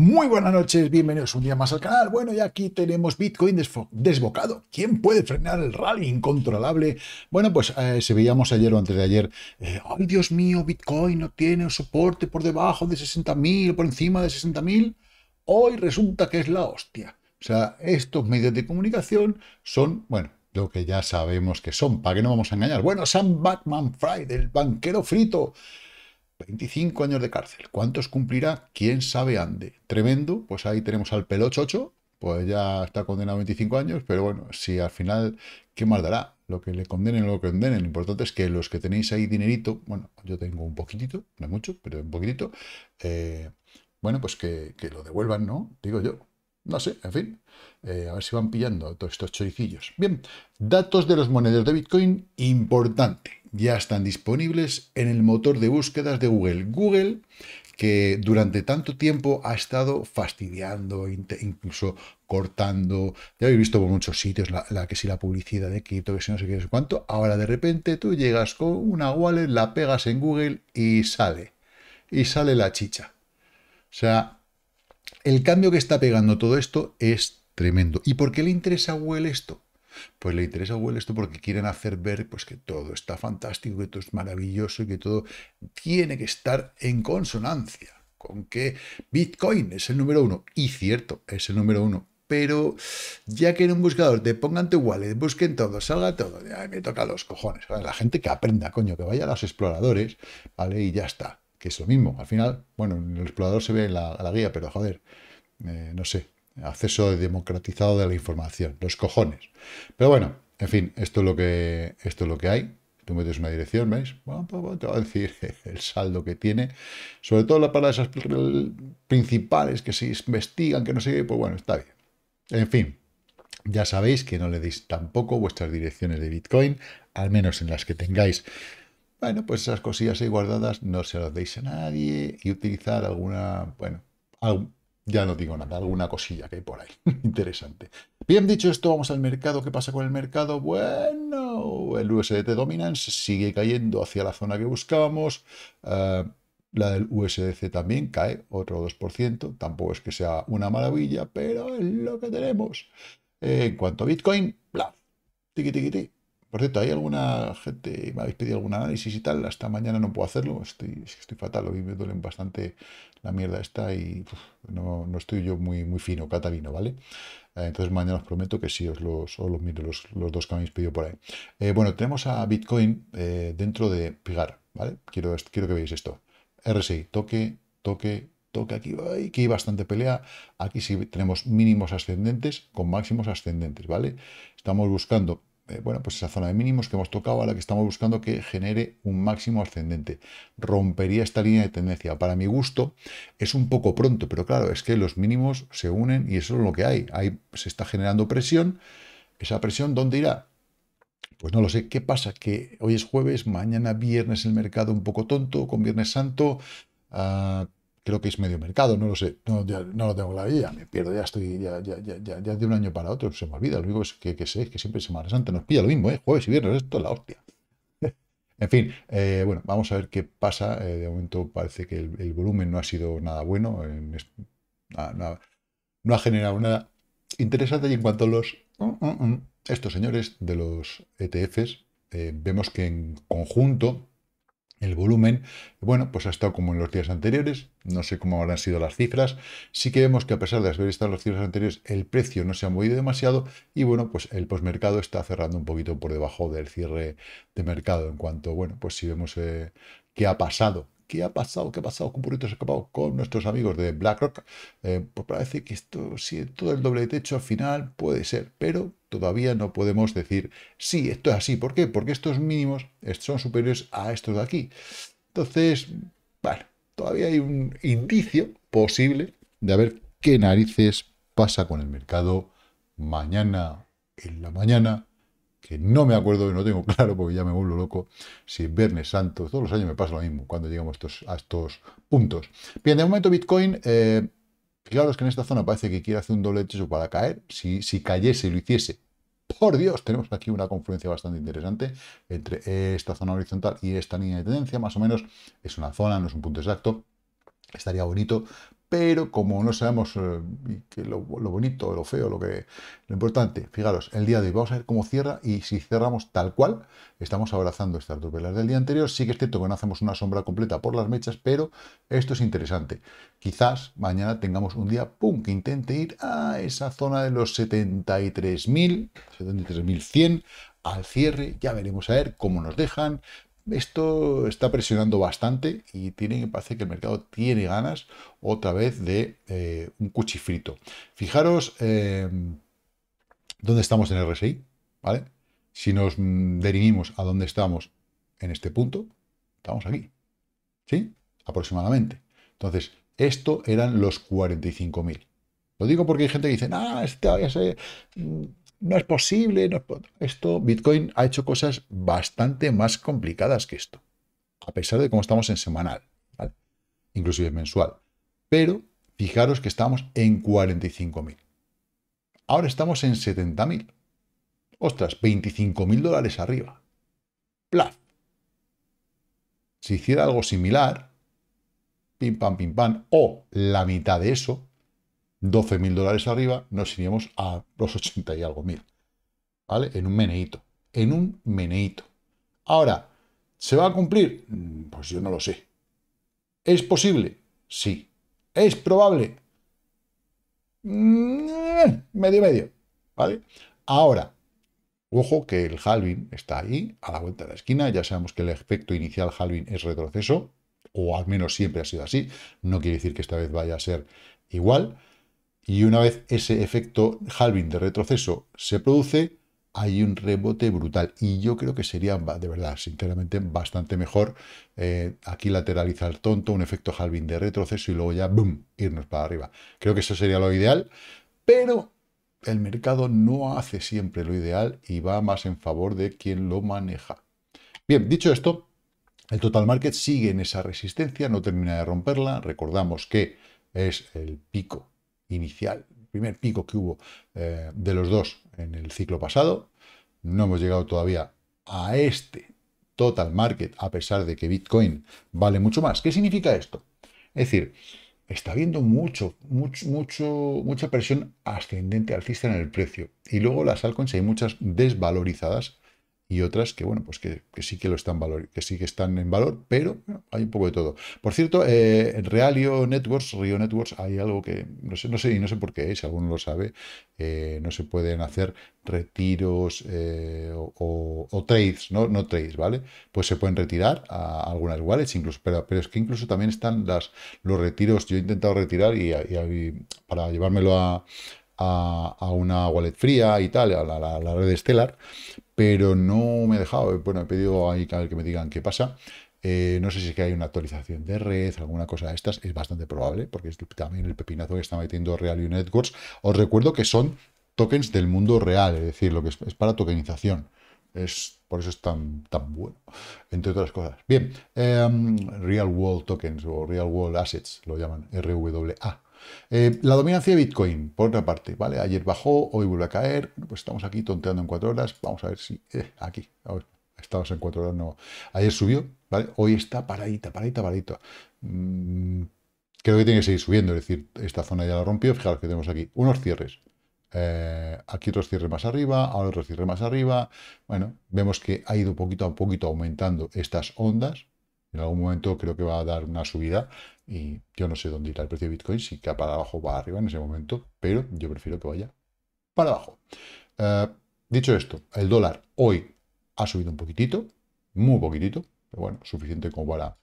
Muy buenas noches, bienvenidos un día más al canal. Bueno, y aquí tenemos Bitcoin desbocado. ¿Quién puede frenar el rally incontrolable? Bueno, pues eh, si veíamos ayer o antes de ayer, eh, ¡ay Dios mío, Bitcoin no tiene un soporte por debajo de 60.000, por encima de 60.000! Hoy resulta que es la hostia. O sea, estos medios de comunicación son, bueno, lo que ya sabemos que son, ¿para qué no vamos a engañar? Bueno, Sam Batman Fry, del banquero frito, 25 años de cárcel. ¿Cuántos cumplirá? ¿Quién sabe ande? Tremendo. Pues ahí tenemos al Pelochocho, pues ya está condenado a 25 años, pero bueno, si al final, ¿qué más dará? Lo que le condenen o lo que condenen. Lo importante es que los que tenéis ahí dinerito, bueno, yo tengo un poquitito, no mucho, pero un poquitito, eh, bueno, pues que, que lo devuelvan, ¿no? Digo yo, no sé, en fin. Eh, a ver si van pillando todos estos choricillos. Bien, datos de los monedas de Bitcoin, importante. Ya están disponibles en el motor de búsquedas de Google. Google, que durante tanto tiempo ha estado fastidiando, incluso cortando. Ya habéis visto por muchos sitios la, que sí la publicidad de cripto, que si no sé qué, no sé cuánto. Ahora de repente tú llegas con una wallet, la pegas en Google y sale. Y sale la chicha. O sea, el cambio que está pegando todo esto es tremendo. ¿Y por qué le interesa a Google esto? Pues le interesa a Google esto porque quieren hacer ver pues, que todo está fantástico, que todo es maravilloso y que todo tiene que estar en consonancia con que Bitcoin es el número uno. Y cierto, es el número uno. Pero ya que en un buscador te pongan tu wallet, busquen todo, salga todo, me toca los cojones. La gente que aprenda, coño, que vaya a los exploradores, ¿vale? Y ya está que es lo mismo. Al final, bueno, en el explorador se ve la, la guía, pero joder, eh, no sé, acceso democratizado de la información, los cojones. Pero bueno, en fin, esto es lo que, esto lo que hay. Tú metes una dirección, ¿veis? Pues, te va a decir el saldo que tiene. Sobre todo la para esas principales que se investigan, que no sé pues bueno, está bien. En fin, ya sabéis que no le deis tampoco vuestras direcciones de Bitcoin, al menos en las que tengáis bueno, pues esas cosillas ahí guardadas no se las deis a nadie y utilizar alguna, bueno, ya no digo nada, alguna cosilla que hay por ahí. Interesante. Bien dicho esto, vamos al mercado. ¿Qué pasa con el mercado? Bueno, el USDT Dominance sigue cayendo hacia la zona que buscábamos. Eh, la del USDC también cae, otro 2%. Tampoco es que sea una maravilla, pero es lo que tenemos. Eh, en cuanto a Bitcoin, bla, tiqui, tiqui, por cierto, hay alguna gente, me habéis pedido algún análisis y tal, hasta mañana no puedo hacerlo, estoy, estoy fatal, hoy me duelen bastante la mierda esta y no, estoy yo muy, muy fino, catalino, ¿vale? Eh, entonces mañana os prometo que sí, os los, os miro, los, dos que me habéis pedido por ahí. Eh, bueno, tenemos a Bitcoin eh, dentro de Pigar, ¿vale? Quiero, quiero que veáis esto. RSI, toque, toque, toque aquí, ay, hay bastante pelea. Aquí sí tenemos mínimos ascendentes con máximos ascendentes, ¿vale? Estamos buscando eh, bueno, pues esa zona de mínimos que hemos tocado, a la que estamos buscando que genere un máximo ascendente. Rompería esta línea de tendencia. Para mi gusto, es un poco pronto, pero claro, es que los mínimos se unen y eso es lo que hay. Ahí se está generando presión. ¿Esa presión dónde irá? Pues no lo sé. ¿Qué pasa? Que hoy es jueves, mañana viernes el mercado un poco tonto, con Viernes Santo. Ah, creo que es medio mercado, no lo sé, no, lo tengo la vida, me pierdo, ya estoy, ya, ya, ya, de un año para otro, se me olvida, lo único que, sé, es que siempre Semana Santa nos pilla lo mismo, ¿eh? jueves y viernes, esto es la hostia. en fin, eh, bueno, vamos a ver qué pasa, eh, de momento parece que el, volumen no ha sido nada bueno, no ha generado nada interesante y en cuanto a los, mm, mm, mm, estos señores de los ETFs, vemos que en conjunto el volumen. Bueno, pues ha estado como en los días anteriores, no sé cómo habrán sido las cifras. Sí que vemos que a pesar de haber estado en los días anteriores, el precio no se ha movido demasiado y bueno, pues el posmercado está cerrando un poquito por debajo del cierre de mercado. En cuanto, bueno, pues si vemos eh, qué ha pasado ¿Qué ha pasado? ¿Qué ha pasado con Burritos Escapados? Con nuestros amigos de BlackRock. Eh, pues parece que esto, si todo el doble techo al final puede ser, pero todavía no podemos decir, sí, esto es así. ¿Por qué? Porque estos mínimos son superiores a estos de aquí. Entonces, bueno, todavía hay un indicio posible de a ver qué narices pasa con el mercado mañana en la mañana que no me acuerdo y no tengo claro porque ya me vuelvo loco, si Viernes Santo, todos los años me pasa lo mismo cuando llegamos a estos puntos. Bien, de momento Bitcoin, eh, fijaros que en esta zona parece que quiere hacer un doble techo para caer, si, si cayese y lo hiciese, por Dios, tenemos aquí una confluencia bastante interesante entre esta zona horizontal y esta línea de tendencia, más o menos es una zona, no es un punto exacto, estaría bonito pero como no sabemos eh, lo, bonito, lo feo, lo que lo importante, fijaros, el día de hoy vamos a ver cómo cierra y si cerramos tal cual, estamos abrazando estas dos velas del día anterior. Sí que es cierto que no hacemos una sombra completa por las mechas, pero esto es interesante. Quizás mañana tengamos un día, pum, que intente ir a esa zona de los 73.000, 73.100 al cierre. Ya veremos a ver cómo nos dejan, esto está presionando bastante y tiene, parece que el mercado tiene ganas otra vez de eh, un cuchifrito. Fijaros em, dónde estamos en el RSI, ¿vale? Si nos derivimos a dónde estamos en este punto, estamos aquí, ¿sí? Aproximadamente. Entonces, esto eran los 45.000. Lo digo porque hay gente que dice, ah, este, ser. Mm, no es posible. No es... Esto, Bitcoin ha hecho cosas bastante más complicadas que esto, a pesar de cómo estamos en semanal, inclusive mensual. Pero fijaros que estamos en 45.000. Ahora estamos en 70.000. Ostras, 25.000 dólares arriba. Plaf. Si hiciera algo similar, pim pam, pim pam, o la mitad de eso, 12.000 dólares arriba, nos iríamos a los 80 y algo mil. ¿Vale? En un meneíto. En un meneíto. Ahora, ¿se va a cumplir? Mm, pues yo no lo sé. ¿Es posible? Sí. ¿Es probable? Mm, medio, medio. ¿Vale? Ahora, ojo que el halving está ahí, a la vuelta de la esquina. Ya sabemos que el efecto inicial halving es retroceso, o al menos siempre ha sido así. No quiere decir que esta vez vaya a ser igual. Y una vez ese efecto halving de retroceso se produce, hay un rebote brutal. Y yo creo que sería, de verdad, sinceramente, bastante mejor eh, aquí lateralizar tonto, un efecto halving de retroceso y luego ya, boom, irnos para arriba. Creo que eso sería lo ideal, pero el mercado no hace siempre lo ideal y va más en favor de quien lo maneja. Bien, dicho esto, el total market sigue en esa resistencia, no termina de romperla. Recordamos que es el pico inicial, primer pico que hubo eh, de los dos en el ciclo pasado. No hemos llegado todavía a este total market, a pesar de que Bitcoin vale mucho más. ¿Qué significa esto? Es decir, está habiendo mucho, mucho, mucho, mucha presión ascendente alcista en el precio. Y luego las altcoins hay muchas desvalorizadas y otras que, bueno, pues que, sí que lo están valor, que sí que están en valor, pero hay un poco de todo. Por cierto, eh, en Realio Networks, Rio Networks, hay algo que no sé, no sé, y no sé por qué, eh, si alguno lo sabe, eh, no se pueden hacer retiros o, trades, ¿no? No trades, ¿vale? Pues se pueden retirar a algunas wallets, incluso, pero, pero es que incluso también están las, los retiros. Yo he intentado retirar y, para llevármelo a, una wallet fría y tal, a la, red estelar pero no me he dejado. Bueno, he pedido ahí que me digan qué pasa. Eh, no sé si es que hay una actualización de red, alguna cosa de estas, es bastante probable, porque es también el pepinazo que está metiendo Real y Networks. Os recuerdo que son tokens del mundo real, es decir, lo que es, para tokenización. Es, por eso es tan, tan bueno, entre otras cosas. Bien, em, Real World Tokens o Real World Assets, lo llaman RWA. Eh, la dominancia de Bitcoin, por otra parte, ¿vale? Ayer bajó, hoy vuelve a caer. Pues estamos aquí tonteando en cuatro horas. Vamos a ver si. Eh, aquí. estamos en cuatro horas, no. Ayer subió, ¿vale? Hoy está paradita, paradita, paradita. Mm, creo que tiene que seguir subiendo. Es decir, esta zona ya la rompió. Fijaros que tenemos aquí unos cierres. Eh, aquí otros cierres más arriba, ahora otros cierre más arriba. Bueno, vemos que ha ido poquito a poquito aumentando estas ondas, en algún momento creo que va a dar una subida y yo no sé dónde irá el precio de Bitcoin, si cae para abajo o para arriba en ese momento, pero yo prefiero que vaya para abajo. Eh, dicho esto, el dólar hoy ha subido un poquitito, muy poquitito, pero bueno, suficiente como para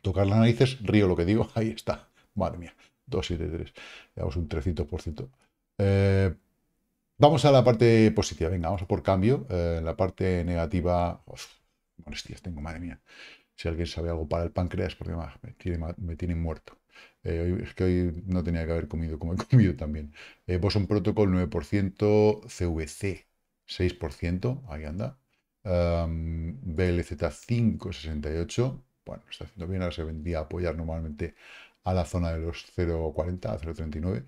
tocar las narices, río lo que digo, ahí está, madre mía, 273, digamos un 300%. Eh, vamos a la parte positiva, venga, vamos a por cambio, eh, la parte negativa, molestias tengo, madre mía, si alguien sabe algo para el páncreas, porque me, tienen muerto. Eh, es que hoy no tenía que haber comido como he comido también. Eh, Boson Protocol 9%, CVC 6%, ahí anda. BLZ 568, bueno, está haciendo bien, ahora se vendía a apoyar normalmente a la zona de los 0,40 a 0,39.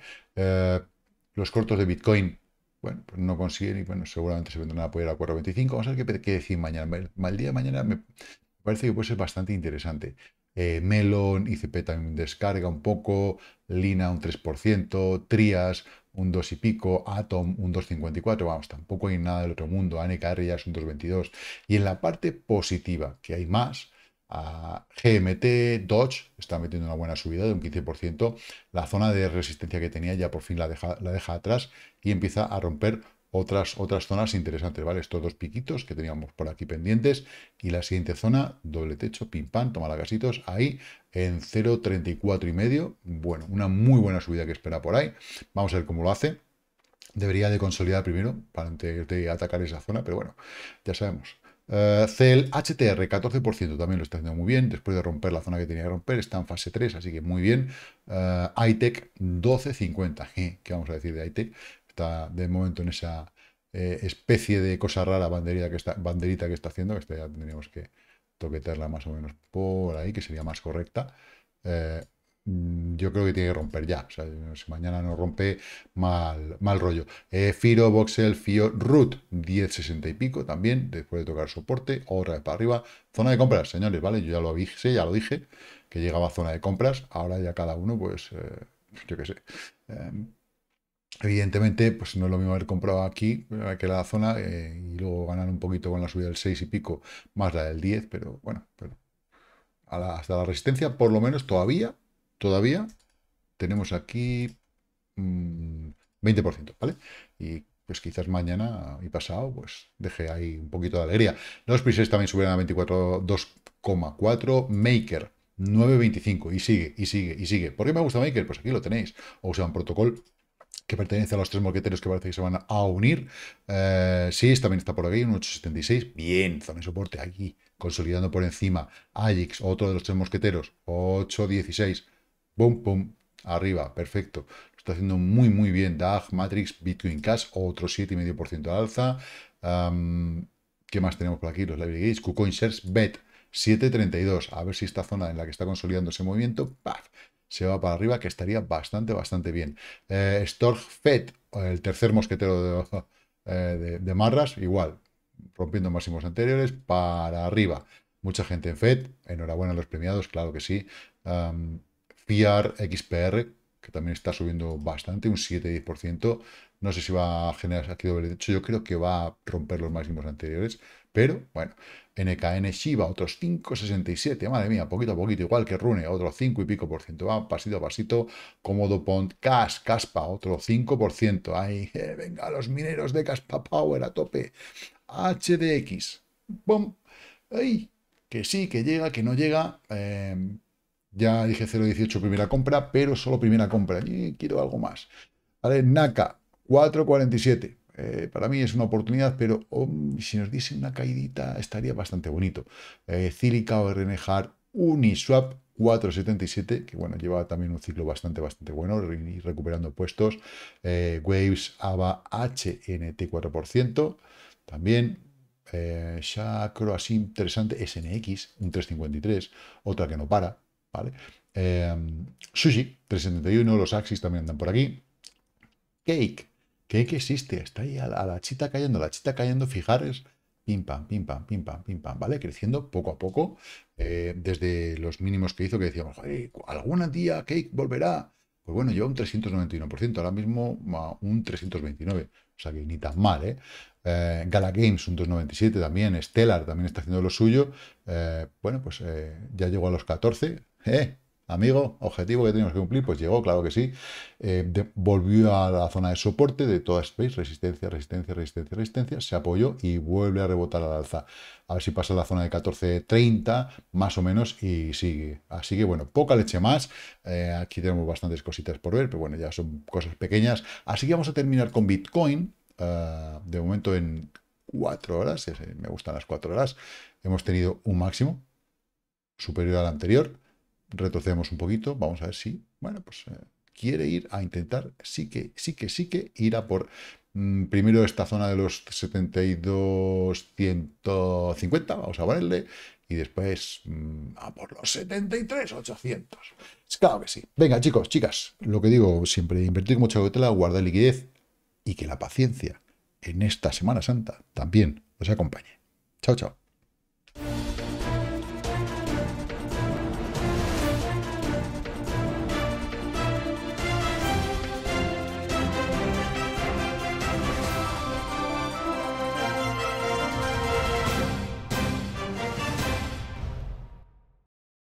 los cortos de Bitcoin, bueno, pues no consiguen y bueno, seguramente se vendrán a apoyar a 4,25. Vamos a ver qué, decir mañana. El día de mañana me, parece que puede ser bastante interesante. Eh, Melon Melon, ICP también descarga un poco, Lina un 3%, Trias un 2 y pico, Atom un 2.54, vamos, tampoco hay nada del otro mundo, ANKR ya es un 2.22. Y en la parte positiva, que hay más, a GMT, Dodge, está metiendo una buena subida de un 15%, la zona de resistencia que tenía ya por fin la deja, la deja atrás y empieza a romper otras, otras zonas interesantes, ¿vale? Estos dos piquitos que teníamos por aquí pendientes y la siguiente zona, doble techo, pim pam, toma la casitos, ahí en 0.34 y medio, bueno, una muy buena subida que espera por ahí, vamos a ver cómo lo hace. Debería de consolidar primero para atacar esa zona, pero bueno, ya sabemos. Eh, CEL HTR 14% también lo está haciendo muy bien, después de romper la zona que tenía que romper, está en fase 3, así que muy bien. Uh, ITEC 12.50, ¿qué vamos a decir de ITEC? de momento en esa eh, especie de cosa rara banderita que, está, banderita que está haciendo, que esta ya tendríamos que toquetearla más o menos por ahí, que sería más correcta. Eh, mm, yo creo que tiene que romper ya. si mañana no rompe, mal, mal rollo. Eh, Firo, Voxel, Fio, Root, 1060 y pico también, después de tocar soporte, otra vez para arriba. Zona de compras, señores, ¿vale? Yo ya lo dije, ya lo dije, que llegaba a zona de compras. Ahora ya cada uno, pues, eh, yo qué sé. Evidentemente, pues no es lo mismo haber comprado aquí que la zona eh, y luego ganar un poquito con la subida del 6 y pico, más la del 10, pero bueno, pero hasta la resistencia, por lo menos todavía, todavía tenemos aquí 20%, mm, ¿vale? Y pues quizás mañana y pasado, pues deje ahí un poquito de alegría. Los prises también subieron a 2,4, Maker, 9,25. Y sigue, y sigue, y sigue. ¿Por qué me gusta Maker? Pues aquí lo tenéis. O sea, un protocolo que pertenece a los tres mosqueteros que parece que se van a unir. si eh, sí, también está por aquí, un 876. Bien, zona de soporte aquí, consolidando por encima. Ajax, otro de los tres mosqueteros, 816. Pum, pum, arriba, perfecto. Lo está haciendo muy, muy bien. DAG, Matrix, Bitcoin Cash, otro 7,5% de alza. ¿Qué más tenemos por aquí? Los Library KuCoin Shares, BET. 7.32, a ver si esta zona en la que está consolidando ese movimiento, ¡paf! se va para arriba, que estaría bastante, bastante bien. Eh, FED, el tercer mosquetero eh, de, Marras, igual, rompiendo máximos anteriores, para arriba. Mucha gente en FED, enhorabuena a los premiados, claro que sí. FIAR XPR, que también está subiendo bastante, un 7-10%. No sé si va a generar aquí doble. De hecho, yo creo que va a romper los máximos anteriores. Pero bueno, NKN Shiba, otros 5,67. Madre mía, poquito a poquito, igual que Rune, otro 5 y pico por ciento. Va pasito a pasito. Comodo Pont, Cash, Caspa, otro 5%. Ay, eh, venga, los mineros de Caspa Power a tope. HDX, ¡Pum! ¡Ay! Que sí, que llega, que no llega. Em, ya dije 0.18 primera compra, pero solo primera compra. Y quiero algo más. Vale, Naka, 4.47. Eh, para mí es una oportunidad, pero oh, si nos diese una caidita estaría bastante bonito. Eh, Cílica o Uniswap 4.77, que bueno, lleva también un ciclo bastante, bastante bueno, y recuperando puestos. Eh, Waves ABA HNT 4%. También Shacro, eh, así interesante, SNX, un 3.53, otra que no para, ¿vale? Sushi, 3.71, los Axis también andan por aquí. Cake, ¿Qué, existe? Está ahí a la, chita cayendo, la chita cayendo, fijares, pim pam, pim pam, pim pam, pim pam, ¿vale? Creciendo poco a poco, eh, desde los mínimos que hizo, que decíamos, Joder, alguna día Cake volverá. Pues bueno, lleva un 391%, ahora mismo un 329%, o sea que ni tan mal, ¿eh? eh Gala Games un 297 también, Stellar también está haciendo lo suyo, eh, bueno, pues ya llegó a los 14, ¿eh? amigo, objetivo que tenemos que cumplir, pues llegó, claro que sí, eh, volvió a la zona de soporte de toda Space, resistencia, resistencia, resistencia, resistencia, se apoyó y vuelve a rebotar al alza. A ver si pasa la zona de 14.30, más o menos, y sigue. Así que bueno, poca leche más, eh, aquí tenemos bastantes cositas por ver, pero bueno, ya son cosas pequeñas. Así que vamos a terminar con Bitcoin, eh, de momento en 4 horas, me gustan las 4 horas, hemos tenido un máximo superior al anterior, retrocedemos un poquito, vamos a ver si, bueno, pues eh, quiere ir a intentar, sí que, sí que, sí que, ir a por mm, primero esta zona de los 72, 150, vamos a ponerle, y después mm, a por los 73, 800. Claro que sí. Venga, chicos, chicas, lo que digo siempre, invertir mucha cautela, guardar liquidez y que la paciencia en esta Semana Santa también os acompañe. Chao, chao.